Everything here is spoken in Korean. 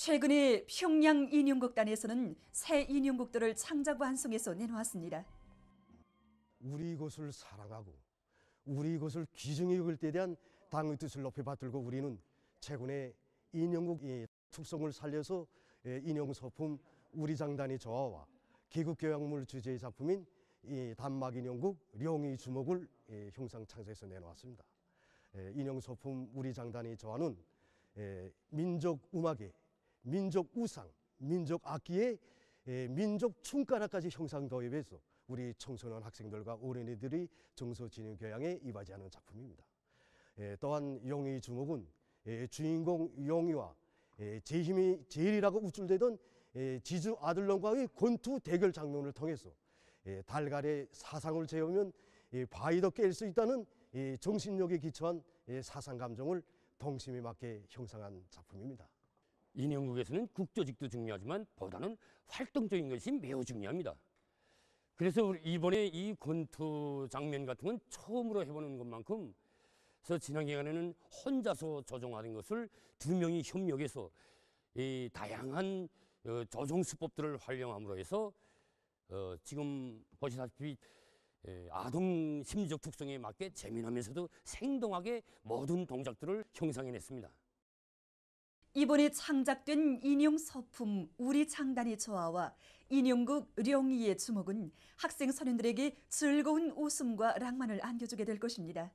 최근에 평양 인형극단에서는새인형극들을 창작부 한송서 내놓았습니다. 우리 이곳을 사랑하고 우리 이곳을 귀중히 여길 때에 대한 당의 뜻을 높이 받들고 우리는 최근에 인형국 예, 특성을 살려서 예, 인형 소품 우리 장단의 저하와 기국교양물 주제의 작품인 단막 인형국 령의 주목을 예, 형상 창사에서 내놓았습니다. 인형 소품 우리 장단의 저하는 민족 음악의 민족 우상, 민족 악기에 예, 민족 춤가락까지 형상 도입해서 우리 청소년 학생들과 어린이들이 정서진흥교양에 이바지하는 작품입니다. 예, 또한 용의 주목은 예, 주인공 용의와 제힘이 제일이라고 우쭐대던 지주 아들놈과의 권투 대결 장면을 통해서 달걀의 사상을 재우면 바위도 깰수 있다는 정신력에 기초한 사상 감정을 동심에 맞게 형상한 작품입니다. 인형극에서는 국조직도 중요하지만 보다는 활동적인 것이 매우 중요합니다. 그래서 이번에 이 권투 장면 같은 건 처음으로 해보는 것만큼 그래서 지난 기간에는 혼자서 조종하는 것을 두 명이 협력해서 이 다양한 어, 조종 수법들을 활용함으로 해서 어 지금 보시다시피 아동 심리적 특성에 맞게 재미나면서도 생동하게 모든 동작들을 형상해냈습니다. 이번에 창작된 인용 서품 우리 창단이 저하와 인용극 령이의 주목은 학생 선인들에게 즐거운 웃음과 낭만을 안겨주게 될 것입니다.